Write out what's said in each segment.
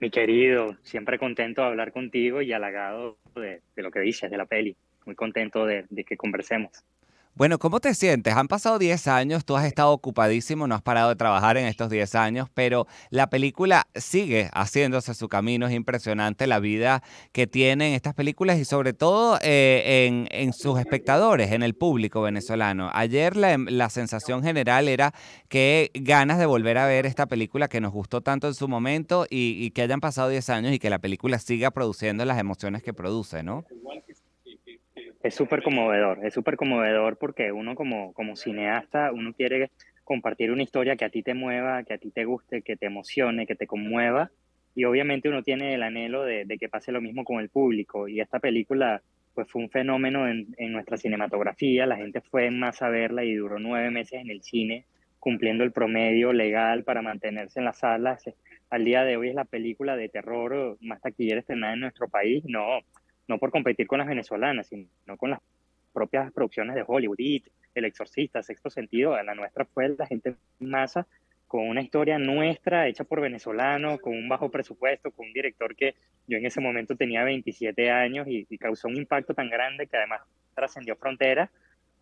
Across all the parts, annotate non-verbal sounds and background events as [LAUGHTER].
Mi querido, siempre contento de hablar contigo y halagado de, lo que dices, de la peli. Muy contento de que conversemos. Bueno, ¿cómo te sientes? Han pasado 10 años, tú has estado ocupadísimo, no has parado de trabajar en estos 10 años, pero la película sigue haciéndose su camino, es impresionante la vida que tienen estas películas y sobre todo eh, en, sus espectadores, en el público venezolano. Ayer em, la, sensación general era que ganas de volver a ver esta película que nos gustó tanto en su momento y, y que hayan pasado 10 años y que la película siga produciendo las emociones que produce, ¿no? es súper conmovedor, es súper conmovedor porque uno como, como cineasta, uno quiere compartir una historia que a ti te mueva, que a ti te guste, que te emocione, que te conmueva. Y obviamente uno tiene el anhelo de, que pase lo mismo con el público. Y esta película pues fue un fenómeno en, nuestra cinematografía. La gente fue más a verla y duró nueve meses en el cine, cumpliendo el promedio legal para mantenerse en las salas. Al día de hoy es la película de terror más taquillera estrenada en nuestro país. No, no por competir con las venezolanas, sino con las propias producciones de Hollywood, El Exorcista, Sexto Sentido, la nuestra fue la gente masa, con una historia nuestra hecha por venezolanos, con un bajo presupuesto, con un director que yo en ese momento tenía 27 años y, causó un impacto tan grande que además trascendió fronteras,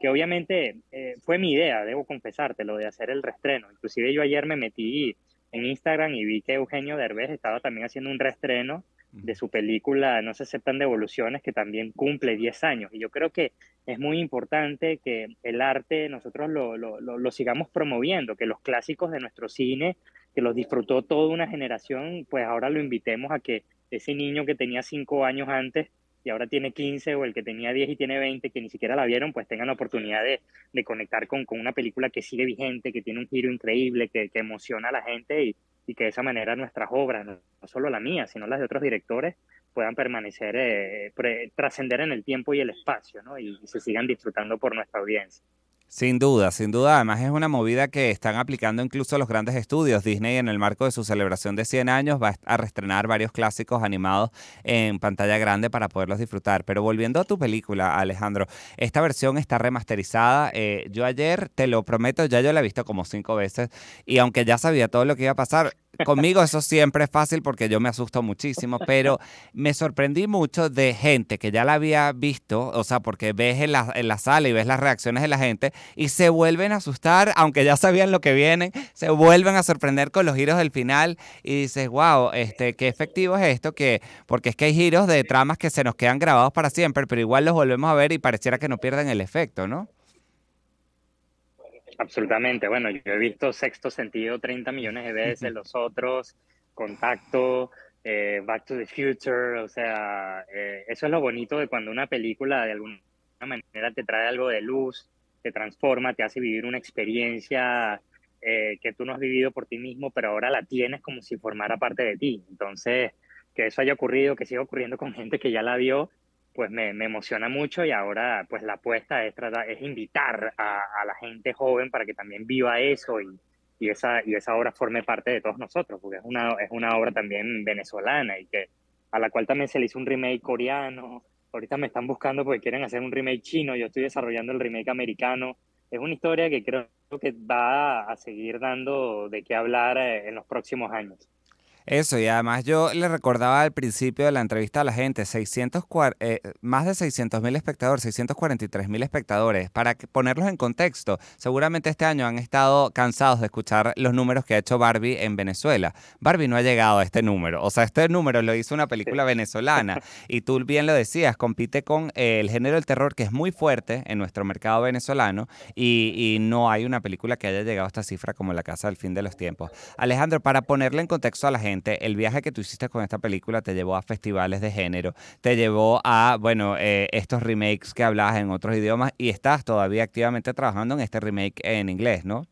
que obviamente eh, fue mi idea, debo confesarte, lo de hacer el restreno. Inclusive yo ayer me metí en Instagram y vi que Eugenio Derbez estaba también haciendo un restreno de su película No se aceptan devoluciones, que también cumple 10 años. Y yo creo que es muy importante que el arte nosotros lo, lo, lo, sigamos promoviendo, que los clásicos de nuestro cine, que los disfrutó toda una generación, pues ahora lo invitemos a que ese niño que tenía 5 años antes y ahora tiene 15 o el que tenía 10 y tiene 20, que ni siquiera la vieron, pues tengan la oportunidad de, de conectar con, con, una película que sigue vigente, que tiene un giro increíble, que, que emociona a la gente y, y que de esa manera nuestras obras, no, solo la mía, sino las de otros directores, puedan permanecer, eh, trascender en el tiempo y el espacio, y se sigan disfrutando por nuestra audiencia. Sin duda, sin duda. Además es una movida que están aplicando incluso los grandes estudios. Disney en el marco de su celebración de 100 años va a restrenar varios clásicos animados en pantalla grande para poderlos disfrutar. Pero volviendo a tu película, Alejandro, esta versión está remasterizada. Eh, yo ayer, te lo prometo, ya yo la he visto como cinco veces y aunque ya sabía todo lo que iba a pasar, Conmigo eso siempre es fácil porque yo me asusto muchísimo, pero me sorprendí mucho de gente que ya la había visto, o sea, porque ves en la, en la sala y ves las reacciones de la gente y se vuelven a asustar, aunque ya sabían lo que viene, se vuelven a sorprender con los giros del final y dices, wow, este, qué efectivo es esto, que, porque es que hay giros de tramas que se nos quedan grabados para siempre, pero igual los volvemos a ver y pareciera que no pierden el efecto, ¿no? Absolutamente, bueno, yo he visto Sexto Sentido 30 millones de veces, los otros, Contacto, eh, Back to the Future, o sea, eh, eso es lo bonito de cuando una película de alguna manera te trae algo de luz, te transforma, te hace vivir una experiencia eh, que tú no has vivido por ti mismo, pero ahora la tienes como si formara parte de ti. Entonces, que eso haya ocurrido, que siga ocurriendo con gente que ya la vio, pues me, me, emociona mucho y ahora pues la apuesta es es invitar a, a la gente joven para que también viva eso y, y, esa, y esa obra forme parte de todos nosotros, porque es una, es una obra también venezolana y que a la cual también se le hizo un remake coreano, ahorita me están buscando porque quieren hacer un remake chino, yo estoy desarrollando el remake americano, es una historia que creo que va a seguir dando de qué hablar eh, en los próximos años. Eso, y además yo le recordaba al principio de la entrevista a la gente, eh, más de 600 mil espectadores, 643 mil espectadores, para ponerlos en contexto. Seguramente este año han estado cansados de escuchar los números que ha hecho Barbie en Venezuela. Barbie no ha llegado a este número, o sea, este número lo hizo una película venezolana, [LAUGHS] y tú bien lo decías, compite con eh, el género del terror que es muy fuerte en nuestro mercado venezolano, y, y no hay una película que haya llegado a esta cifra como La Casa del Fin de los Tiempos. Alejandro, para ponerle en contexto a la gente, el viaje que tú hiciste con esta película te llevó a festivales de género, te llevó a, bueno, eh, estos remakes que hablabas en otros idiomas y estás todavía activamente trabajando en este remake en inglés, ¿no?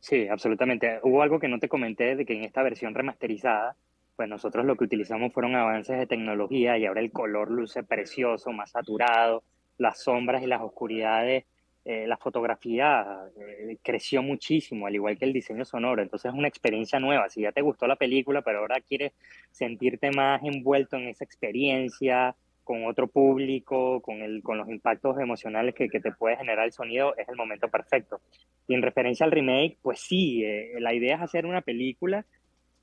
Sí, absolutamente. Hubo algo que no te comenté de que en esta versión remasterizada, pues nosotros lo que utilizamos fueron avances de tecnología y ahora el color luce precioso, más saturado, las sombras y las oscuridades eh, la fotografía eh, creció muchísimo, al igual que el diseño sonoro. Entonces es una experiencia nueva. Si ya te gustó la película, pero ahora quieres sentirte más envuelto en esa experiencia, con otro público, con, el, con los impactos emocionales que, que te puede generar el sonido, es el momento perfecto. Y en referencia al remake, pues sí, eh, la idea es hacer una película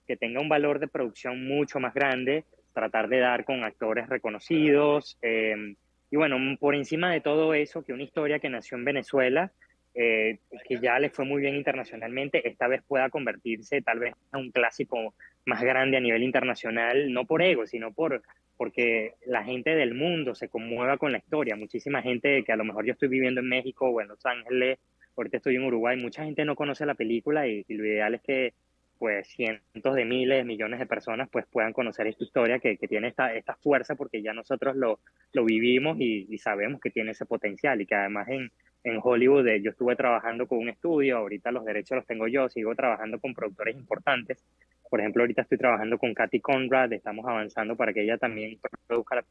que tenga un valor de producción mucho más grande, tratar de dar con actores reconocidos em, y bueno, por encima de todo eso, que una historia que nació en Venezuela, eh, que ya le fue muy bien internacionalmente, esta vez pueda convertirse tal vez a un clásico más grande a nivel internacional, no por ego, sino por porque la gente del mundo se conmueva con la historia. Muchísima gente que a lo mejor yo estoy viviendo en México o en Los Ángeles, ahorita estoy en Uruguay, mucha gente no conoce la película y lo ideal es que pues cientos de miles, millones de personas pues puedan conocer esta historia que, que tiene esta, esta fuerza porque ya nosotros lo, lo vivimos y, sabemos que tiene ese potencial y que además en, en Hollywood eh, yo estuve trabajando con un estudio, ahorita los derechos los tengo yo, sigo trabajando con productores importantes, por ejemplo ahorita estoy trabajando con Katy Conrad, estamos avanzando para que ella también produzca la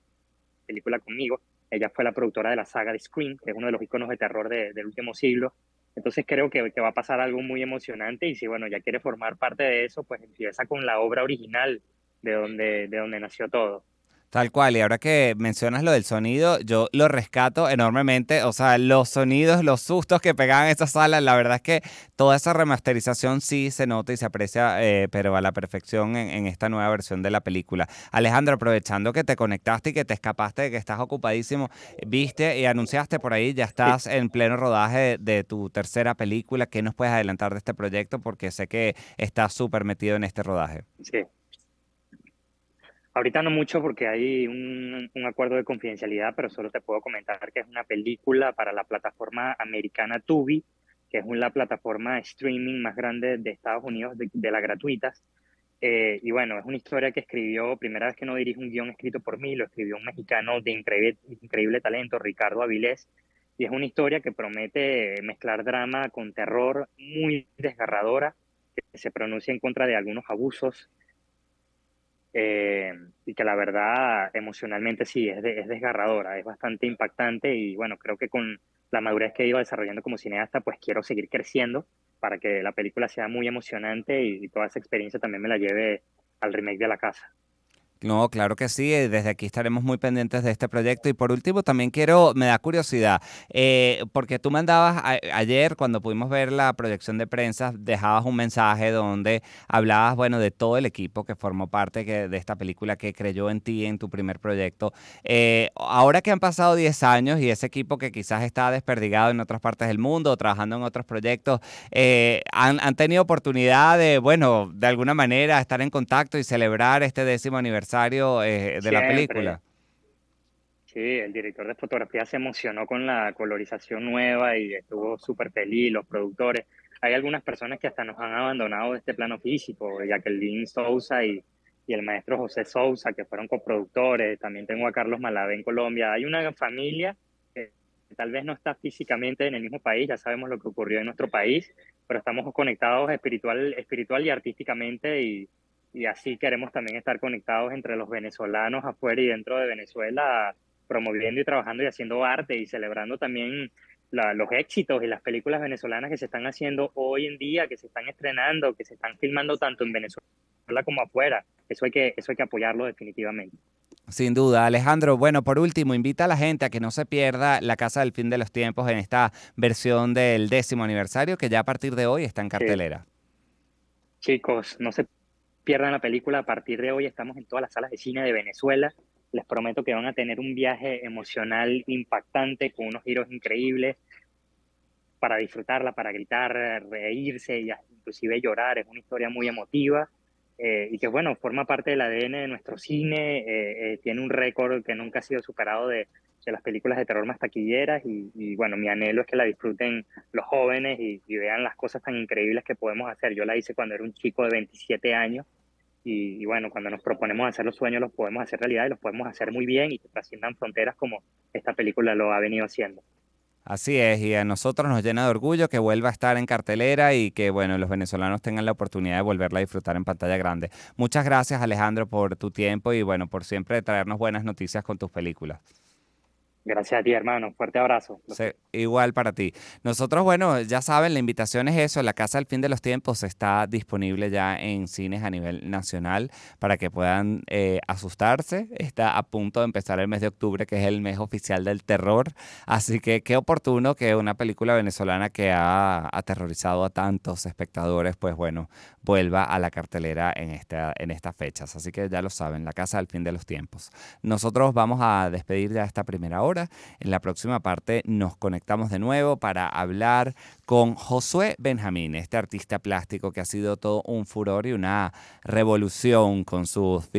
película conmigo, ella fue la productora de la saga de Scream, que es uno de los iconos de terror del último siglo, entonces creo que, va a pasar algo muy emocionante y si, bueno, ya quiere formar parte de eso, pues empieza con la obra original de donde, de donde nació todo. Tal cual, y ahora que mencionas lo del sonido, yo lo rescato enormemente, o sea, los sonidos, los sustos que pegaban esa sala, la verdad es que toda esa remasterización sí se nota y se aprecia, eh, pero a la perfección en, esta nueva versión de la película. Alejandro, aprovechando que te conectaste y que te escapaste, que estás ocupadísimo, viste y anunciaste por ahí, ya estás en pleno rodaje de, de tu tercera película, ¿qué nos puedes adelantar de este proyecto? Porque sé que estás súper metido en este rodaje. Sí. Ahorita no mucho porque hay un, acuerdo de confidencialidad, pero solo te puedo comentar que es una película para la plataforma americana Tubi, que es la plataforma streaming más grande de Estados Unidos, de, las gratuitas. Eh, y bueno, es una historia que escribió, primera vez que no dirijo un guión escrito por mí, lo escribió un mexicano de increíble, increíble talento, Ricardo Avilés. Y es una historia que promete mezclar drama con terror, muy desgarradora, que se pronuncia en contra de algunos abusos eh, y que la verdad emocionalmente sí, es, es desgarradora, es bastante impactante y bueno, creo que con la madurez que iba desarrollando como cineasta, pues quiero seguir creciendo para que la película sea muy emocionante y toda esa experiencia también me la lleve al remake de la casa. No, claro que sí. Eh, desde aquí estaremos muy pendientes de este proyecto. Y por último, también quiero, me da curiosidad, eh, porque tú mandabas ayer, cuando pudimos ver la proyección de prensa, dejabas un mensaje donde hablabas, bueno, de todo el equipo que formó parte de esta película, que creyó en ti, en tu primer proyecto. Eh, ahora que han pasado 10 años y ese equipo que quizás está desperdigado en otras partes del mundo, trabajando en otros proyectos, han, han tenido oportunidad de, bueno, de alguna manera estar en contacto y celebrar este décimo aniversario eh, de la película. Sí, el director de fotografía se emocionó con la colorización nueva y estuvo súper feliz, los productores. Hay algunas personas que hasta nos han abandonado de este plano físico, Jacqueline Sousa y, y el maestro José Sousa, que fueron coproductores. También tengo a Carlos Malave en Colombia. Hay una familia que tal vez no está físicamente en el mismo país, ya sabemos lo que ocurrió en nuestro país, pero estamos conectados espiritual, espiritual y artísticamente y, y así queremos también estar conectados entre los venezolanos afuera y dentro de Venezuela, promoviendo y trabajando y haciendo arte y celebrando también los éxitos y las películas venezolanas que se están haciendo hoy en día, que se están estrenando, que se están filmando tanto en Venezuela como afuera. Eso hay que, eso hay que apoyarlo definitivamente. Sin duda, Alejandro. Bueno, por último, invita a la gente a que no se pierda la Casa del Fin de los Tiempos en esta versión del décimo aniversario que ya a partir de hoy está en cartelera. Chicos, no se pierdan la película. A partir de hoy estamos en todas las salas de cine de Venezuela. Les prometo que van a tener un viaje emocional impactante con unos giros increíbles para disfrutarla, para gritar, reírse y inclusive llorar. Es una historia muy emotiva eh, y que bueno, forma parte del ADN de nuestro cine, eh, eh, tiene un récord que nunca ha sido superado de, de las películas de terror más taquilleras y, bueno, mi anhelo es que la disfruten los jóvenes y, vean las cosas tan increíbles que podemos hacer. Yo la hice cuando era un chico de 27 años y, bueno, cuando nos proponemos hacer los sueños los podemos hacer realidad y los podemos hacer muy bien y que trasciendan fronteras como esta película lo ha venido haciendo. Así es, y a nosotros nos llena de orgullo que vuelva a estar en cartelera y que, bueno, los venezolanos tengan la oportunidad de volverla a disfrutar en pantalla grande. Muchas gracias, Alejandro, por tu tiempo y, bueno, por siempre traernos buenas noticias con tus películas. Gracias a ti, hermano. Fuerte abrazo. igual para ti. Nosotros, bueno, ya saben, la invitación es eso. La Casa del Fin de los Tiempos está disponible ya en cines a nivel nacional para que puedan eh, asustarse. Está a punto de empezar el mes de octubre, que es el mes oficial del terror. Así que qué oportuno que una película venezolana que ha aterrorizado a tantos espectadores, pues bueno, vuelva a la cartelera en, esta, en estas fechas. Así que ya lo saben, La Casa del Fin de los Tiempos. Nosotros vamos a despedir ya esta primera hora en la próxima parte nos conectamos de nuevo para hablar con Josué Benjamín, este artista plástico que ha sido todo un furor y una revolución con sus